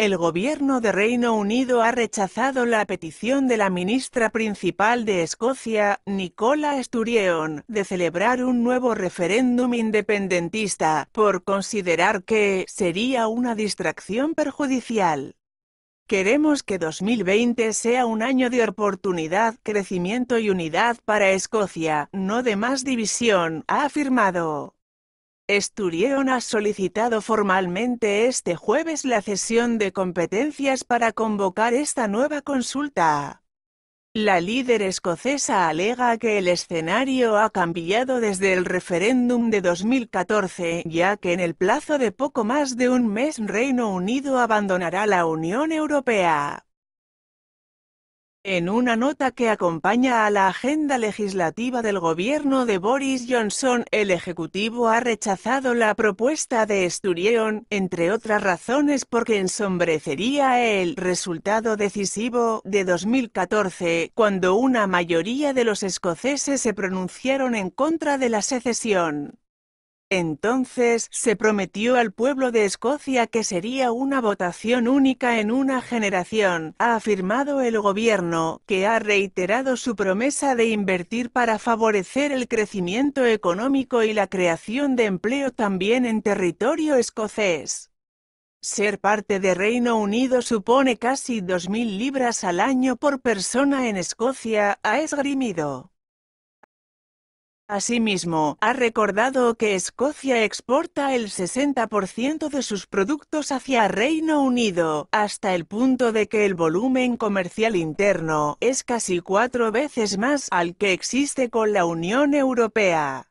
El Gobierno de Reino Unido ha rechazado la petición de la ministra principal de Escocia, Nicola Sturgeon, de celebrar un nuevo referéndum independentista, por considerar que sería una distracción perjudicial. Queremos que 2020 sea un año de oportunidad, crecimiento y unidad para Escocia, no de más división, ha afirmado. Esturión ha solicitado formalmente este jueves la cesión de competencias para convocar esta nueva consulta. La líder escocesa alega que el escenario ha cambiado desde el referéndum de 2014, ya que en el plazo de poco más de un mes Reino Unido abandonará la Unión Europea. En una nota que acompaña a la agenda legislativa del gobierno de Boris Johnson, el Ejecutivo ha rechazado la propuesta de Esturión, entre otras razones porque ensombrecería el resultado decisivo de 2014, cuando una mayoría de los escoceses se pronunciaron en contra de la secesión. Entonces se prometió al pueblo de Escocia que sería una votación única en una generación, ha afirmado el gobierno, que ha reiterado su promesa de invertir para favorecer el crecimiento económico y la creación de empleo también en territorio escocés. Ser parte de Reino Unido supone casi 2.000 libras al año por persona en Escocia, ha esgrimido. Asimismo, ha recordado que Escocia exporta el 60% de sus productos hacia Reino Unido, hasta el punto de que el volumen comercial interno es casi cuatro veces más al que existe con la Unión Europea.